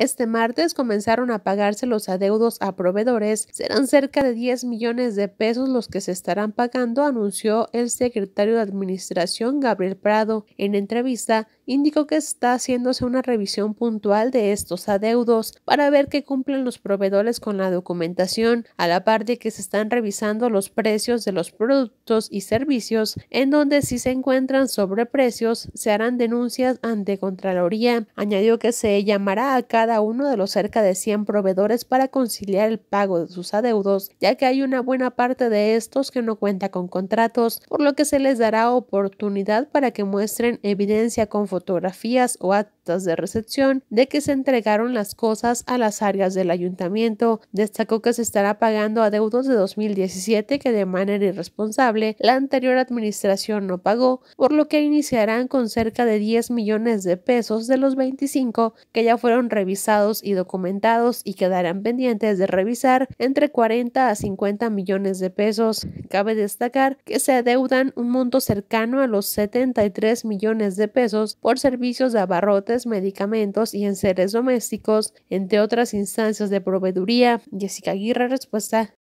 Este martes comenzaron a pagarse los adeudos a proveedores. Serán cerca de 10 millones de pesos los que se estarán pagando, anunció el secretario de Administración Gabriel Prado en entrevista indicó que está haciéndose una revisión puntual de estos adeudos para ver que cumplen los proveedores con la documentación, a la par de que se están revisando los precios de los productos y servicios, en donde si se encuentran sobreprecios se harán denuncias ante Contraloría. Añadió que se llamará a cada uno de los cerca de 100 proveedores para conciliar el pago de sus adeudos, ya que hay una buena parte de estos que no cuenta con contratos, por lo que se les dará oportunidad para que muestren evidencia con fotografías o actas de recepción de que se entregaron las cosas a las áreas del ayuntamiento. Destacó que se estará pagando adeudos de 2017 que de manera irresponsable la anterior administración no pagó, por lo que iniciarán con cerca de 10 millones de pesos de los 25 que ya fueron revisados y documentados y quedarán pendientes de revisar entre 40 a 50 millones de pesos. Cabe destacar que se adeudan un monto cercano a los 73 millones de pesos por por servicios de abarrotes, medicamentos y enseres domésticos, entre otras instancias de proveeduría. Jessica Aguirre, respuesta